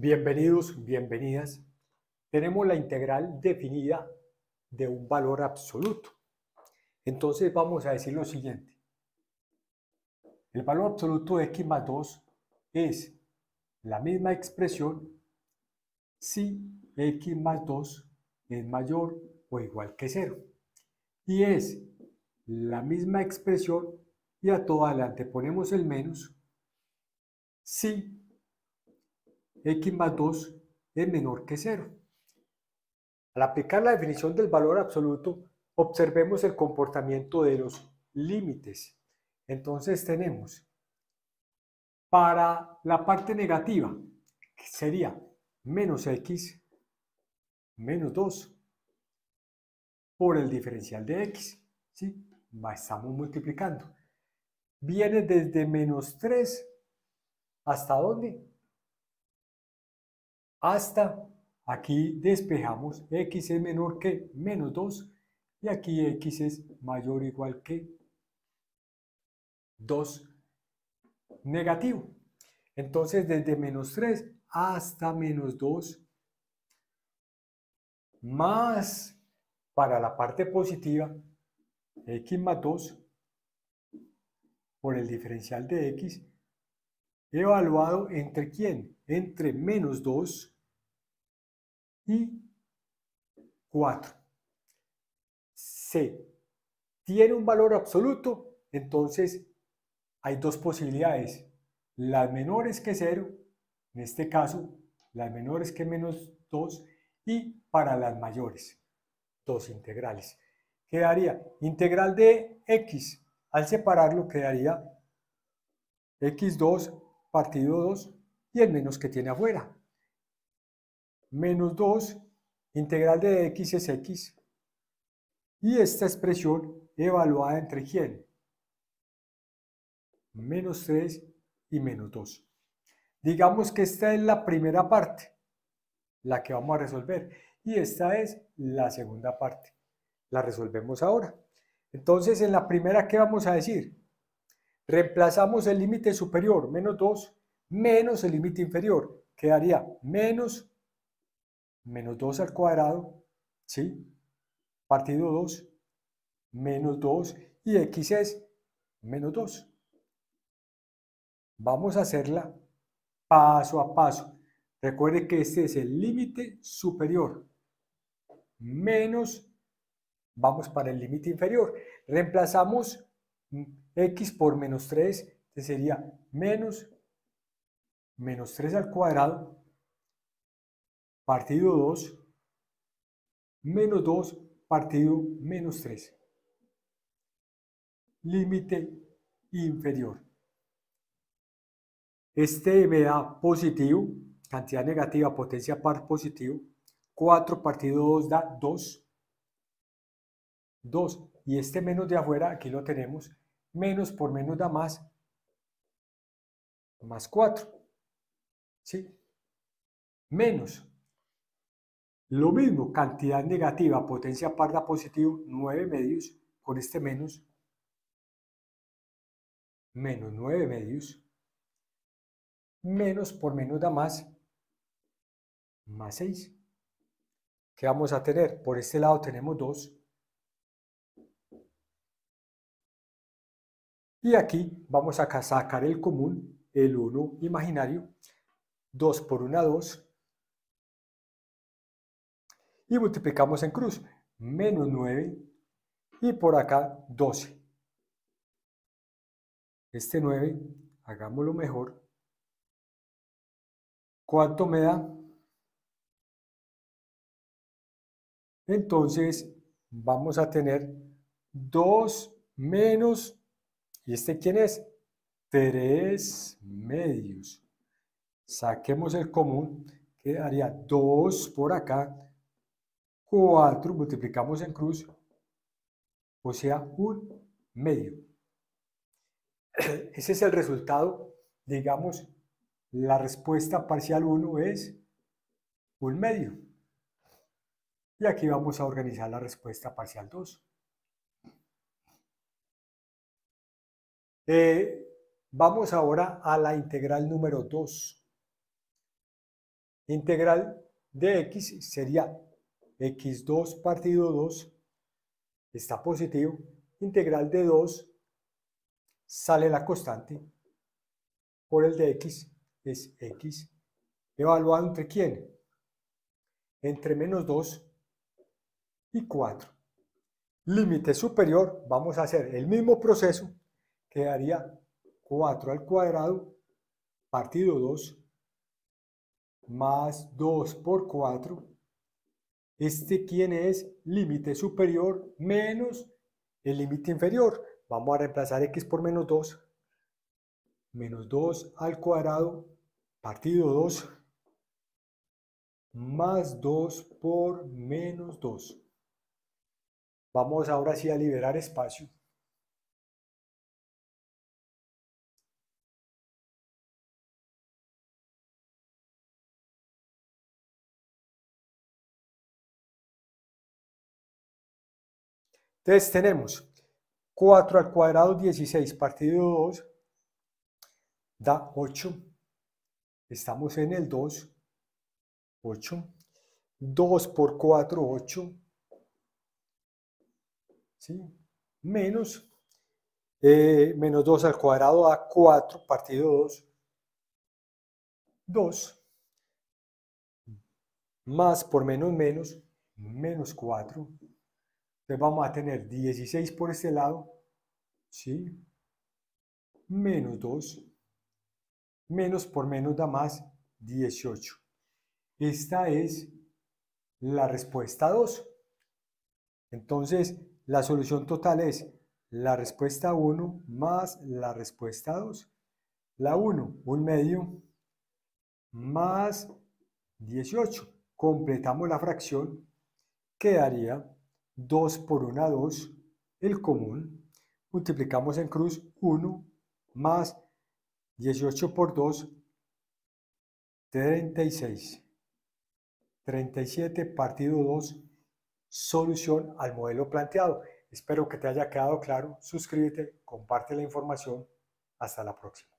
Bienvenidos, bienvenidas. Tenemos la integral definida de un valor absoluto. Entonces vamos a decir lo siguiente. El valor absoluto de x más 2 es la misma expresión si x más 2 es mayor o igual que 0. Y es la misma expresión y a todo adelante ponemos el menos si x más 2 es menor que 0. Al aplicar la definición del valor absoluto, observemos el comportamiento de los límites. Entonces tenemos, para la parte negativa, que sería menos x menos 2 por el diferencial de x. ¿sí? Estamos multiplicando. Viene desde menos 3 hasta dónde? hasta aquí despejamos x es menor que menos 2 y aquí x es mayor o igual que 2 negativo. Entonces desde menos 3 hasta menos 2 más para la parte positiva x más 2 por el diferencial de x evaluado entre quién? Entre menos 2 y 4. C tiene un valor absoluto, entonces hay dos posibilidades, las menores que 0, en este caso las menores que menos 2 y para las mayores, dos integrales. Quedaría integral de x, al separarlo quedaría x2 partido 2 y el menos que tiene afuera, menos 2 integral de x es x. Y esta expresión evaluada entre quién? Menos 3 y menos 2. Digamos que esta es la primera parte, la que vamos a resolver. Y esta es la segunda parte. La resolvemos ahora. Entonces, en la primera, ¿qué vamos a decir? Reemplazamos el límite superior, menos 2, menos el límite inferior. Quedaría menos menos 2 al cuadrado, ¿sí? Partido 2, menos 2, y x es menos 2. Vamos a hacerla paso a paso. Recuerde que este es el límite superior. Menos, vamos para el límite inferior. Reemplazamos x por menos 3, que sería menos, menos 3 al cuadrado, partido 2, menos 2, partido menos 3. Límite inferior. Este me da positivo, cantidad negativa, potencia par positivo. 4 partido 2 da 2. 2. Y este menos de afuera, aquí lo tenemos. Menos por menos da más. Más 4. ¿Sí? Menos. Lo mismo, cantidad negativa, potencia parda positivo, 9 medios, con este menos, menos 9 medios, menos por menos da más, más 6. ¿Qué vamos a tener? Por este lado tenemos 2. Y aquí vamos a sacar el común, el 1 imaginario, 2 por 1, 2, y multiplicamos en cruz, menos 9 y por acá 12. Este 9, hagámoslo mejor. ¿Cuánto me da? Entonces vamos a tener 2 menos, ¿y este quién es? 3 medios. Saquemos el común, quedaría 2 por acá 4 multiplicamos en cruz, o sea, un medio. Eh, ese es el resultado, digamos, la respuesta parcial 1 es un medio. Y aquí vamos a organizar la respuesta parcial 2. Eh, vamos ahora a la integral número 2. Integral de x sería x2 partido 2 está positivo, integral de 2 sale la constante por el de x es x evaluado entre quién? Entre menos 2 y 4. Límite superior, vamos a hacer el mismo proceso, quedaría 4 al cuadrado partido 2 más 2 por 4 este quién es límite superior menos el límite inferior. Vamos a reemplazar x por menos 2. Menos 2 al cuadrado partido 2 más 2 por menos 2. Vamos ahora sí a liberar espacio. Entonces tenemos 4 al cuadrado 16 partido 2 da 8. Estamos en el 2, 8. 2 por 4, 8. Menos eh, menos 2 al cuadrado da 4 partido 2. 2 más por menos menos, menos 4. Entonces vamos a tener 16 por este lado, ¿sí? Menos 2, menos por menos da más 18. Esta es la respuesta 2. Entonces, la solución total es la respuesta 1 más la respuesta 2. La 1, un medio, más 18. Completamos la fracción, quedaría 2 por 1 2, el común, multiplicamos en cruz 1 más 18 por 2, 36. 37 partido 2, solución al modelo planteado. Espero que te haya quedado claro. Suscríbete, comparte la información. Hasta la próxima.